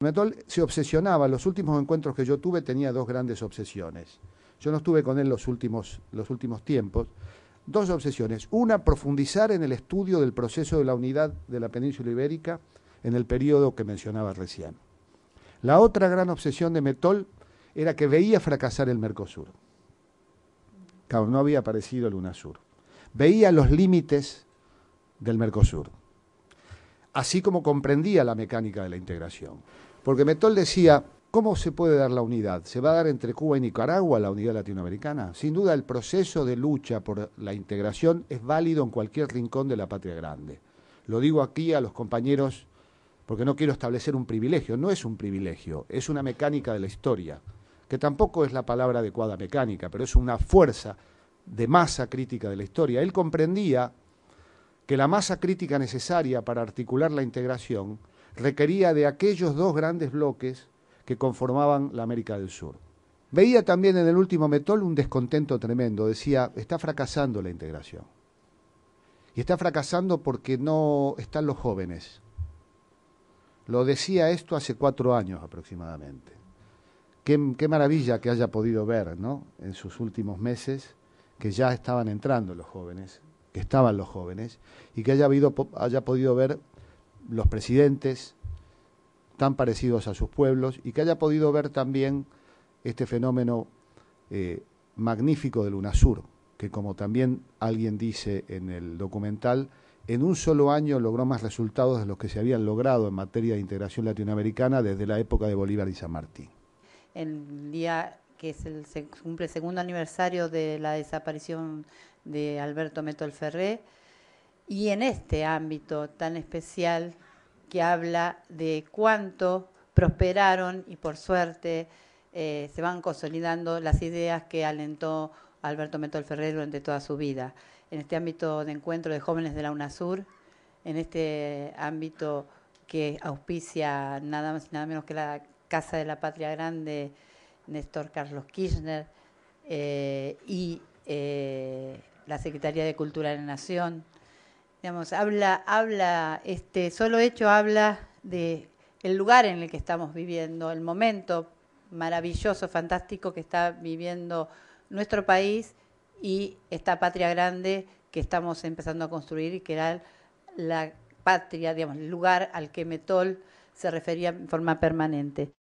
Metol se obsesionaba, los últimos encuentros que yo tuve tenía dos grandes obsesiones. Yo no estuve con él los últimos, los últimos tiempos. Dos obsesiones. Una, profundizar en el estudio del proceso de la unidad de la península ibérica en el periodo que mencionaba recién. La otra gran obsesión de Metol era que veía fracasar el Mercosur. no había aparecido el UNASUR. Veía los límites del Mercosur, así como comprendía la mecánica de la integración. Porque Metol decía, ¿cómo se puede dar la unidad? ¿Se va a dar entre Cuba y Nicaragua la unidad latinoamericana? Sin duda el proceso de lucha por la integración es válido en cualquier rincón de la patria grande. Lo digo aquí a los compañeros porque no quiero establecer un privilegio, no es un privilegio, es una mecánica de la historia, que tampoco es la palabra adecuada mecánica, pero es una fuerza de masa crítica de la historia. Él comprendía que la masa crítica necesaria para articular la integración requería de aquellos dos grandes bloques que conformaban la América del Sur. Veía también en el último metol un descontento tremendo. Decía, está fracasando la integración. Y está fracasando porque no están los jóvenes. Lo decía esto hace cuatro años aproximadamente. Qué, maravilla que haya podido ver ¿no? en sus últimos meses que ya estaban entrando los jóvenes, que estaban los jóvenes, y que haya, habido, haya podido ver los presidentes, tan parecidos a sus pueblos y que haya podido ver también este fenómeno eh, magnífico del UNASUR, que como también alguien dice en el documental, en un solo año logró más resultados de los que se habían logrado en materia de integración latinoamericana desde la época de Bolívar y San Martín. El día que es el, se cumple el segundo aniversario de la desaparición de Alberto el Ferré, y en este ámbito tan especial que habla de cuánto prosperaron y por suerte eh, se van consolidando las ideas que alentó Alberto Metol Ferrer durante toda su vida. En este ámbito de encuentro de jóvenes de la UNASUR, en este ámbito que auspicia nada más y nada menos que la Casa de la Patria Grande, Néstor Carlos Kirchner, eh, y eh, la Secretaría de Cultura de la Nación, Digamos, habla, habla, este solo hecho habla de el lugar en el que estamos viviendo, el momento maravilloso, fantástico que está viviendo nuestro país y esta patria grande que estamos empezando a construir y que era la patria, digamos, el lugar al que Metol se refería en forma permanente.